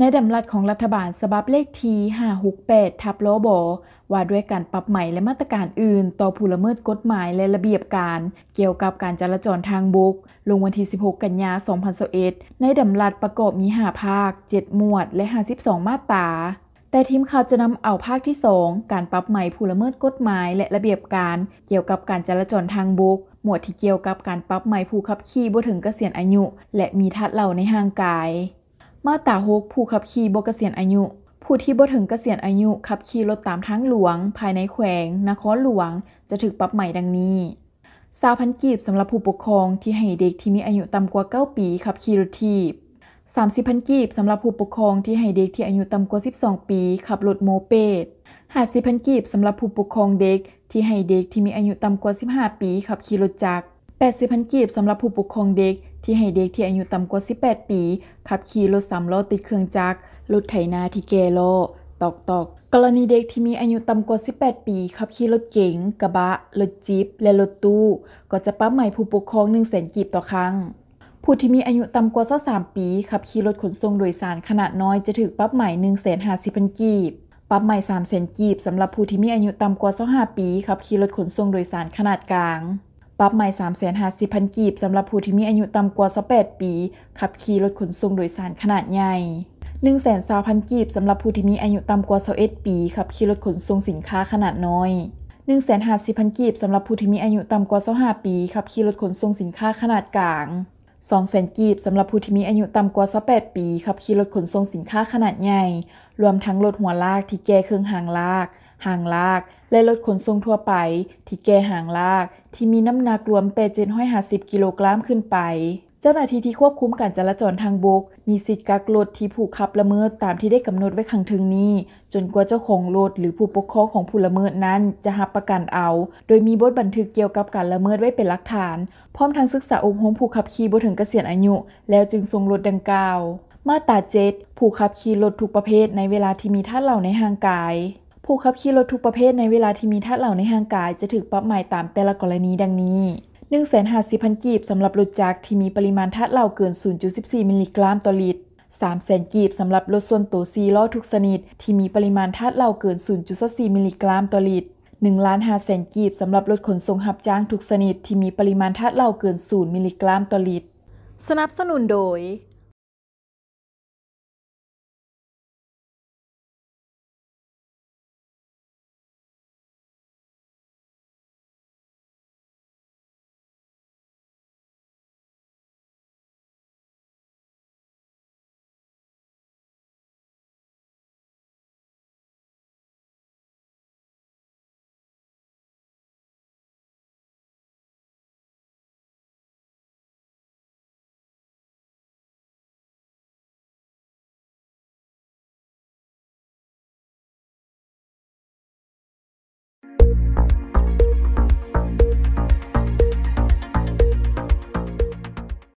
ในดำรัสของรัฐบาลฉบับเลขที 568 ทับโลบอว่าด้วยการปรับใหม่และมาตรการอื่น ต่อผู้ละเมิดกฎหมายและระเบียบการ เกี่ยวกับการจราจรทางบกลงวันที่ 16 กันยา2021ในดำรัสประกอบมี5ภาค 7 หมวดและ 52 มาตราแต่ทีมข่าวจะนำเอาภาคที่ 2 การปรับใหม่ผู้ละเมิดกฎหมายและระเบียบการ เกี่ยวกับการจราจรทางบกหมวดที่เกี่ยวกับการปรับใหม่ผู้ขับขี่บ่ถึงเกษียณอายุ และมีทัดเหล่าในห่างกายมาตาหกผู้ขับขี่บกเกษียณอายุ ผู้ที่บ่ถึงเกษียณอายุ ขับขี่รถตามทางหลวง ภายในแขวงนครหลวง จะถึกปรับใหม่ดังนี้สาวพันกีบสำหรับผู้ปกครอง ที่ให้เด็กที่มีอายุต่ำกว่า 9 ปีขับขี่รถทีบสสามิบพันกีบสำหรับผู้ปกครองที่ให้เด็กที่อายุต่ำกว่า 12 ปีขับรถโมเปดิบพันกีบสำหรับผู้ปกครองเด็ก ที่ให้เด็กที่มีอายุต่ำกว่า 15 ปีขับขี่รถจักรแปดสิบพันกีบสำหรับผู้ปกครองเด็กที่ให้เด็กที่อายุต่ำกว่า 18 ปี ขับขี่รถสามล้อติดเครื่องจักร รถไถนาที่เกโลตอกตอกกรณีเด็กที่มีอายุต่ำกว่า 18 ปี ขับขี่รถเก๋ง กระบะ รถจิ๊บ และรถตู้ ก็จะปรับใหม่ผู้ปกครอง1 0 0 0 0แสนกีบต่อครั้งผู้ที่มีอายุต่ำกว่า23ปี ขับขี่รถขนส่งโดยสารขนาดน้อยจะถืกปรับใหม่1 5 0 0 0 0กีบปรับใหม่3 0 0 0 0 0กีบสำหรับผู้ที่มีอายุต่ำกว่า25ปี ขับขี่รถขนส่งโดยสารขนาดกลางปรับใหม่3 5 0 0 0 0กีบสำหรับผู้ที่มีอายุต่ำกว่า18ปี ขับขี่รถขนส่งโดยสารขนาดใหญ่1 2 0 0 0 0กีบสำหรับผู้ที่มีอายุต่ำกว่า21ปีขับขี่รถขนส่งสินค้าขนาดน้อย1 5 0 0 0 0กีบสำหรับผู้ที่มีอายุต่ำกว่า25ปี ขับขี่รถขนส่งสินค้าขนาดกลาง2 0 0 0กีบสำหรับผู้ที่มีอายุต่ำกว่า18ปีขับขี่รถขนส่งสินค้าขนาดใหญ่รวมทั้งรถหัวลากที่แก่เครื่องหางลากหางลาก และรถขนส่งทั่วไป ที่แก่หางลาก ที่มีน้ำหนักรวมแตาส5 0กิโลกรัมขึ้นไป เจ้าหน้าที่ที่ควบคุมการจราจรทางบก มีสิทธิ์กักรถที่ผู้ขับละเมิดตามที่ได้กำหนดไว้ขังถึงนี้ จนกว่าเจ้าของรถหรือผู้ปกครองของผู้ละเมิดนั้นจะหับประกันเอา โดยมีบทบันทึกเกี่ยวกับการละเมิดไว้เป็นหลักฐาน พร้อมทางศึกษาอบรมผู้ขับขี่บนถึงเกษียณอายุ แล้วจึงทรงรถดังกล่าวมาตราเจ็ดผู้ขับขี่รถทุกประเภทในเวลาที่มีท่าเหล่าในห่างกายผู้ขับขี่รถทุกประเภทในเวลาที่มีธาตุเหล่าในห่างกายจะถูกปรับหมายตามแต่ละกรณีดังนี้150,000กีบสำหรับรถจักรที่มีปริมาณธาตุเหล่าเกิน 0.14 มิลลิกรัมต่อลิตร3 0 0แสนกีบสำหรับรถส่วนตัวซีล้อทุกสนิทที่มีปริมาณธาตุเหล่าเกิน0.24มิลลิกรัมต่อลิตร1ล้าน5แสนกีบสำหรับรถขนส่งหับจ้างทุกสนิทที่มีปริมาณธาตุเหล่าเกิน 0 มิลลิกรัมต่อลิตรสนับสนุนโดย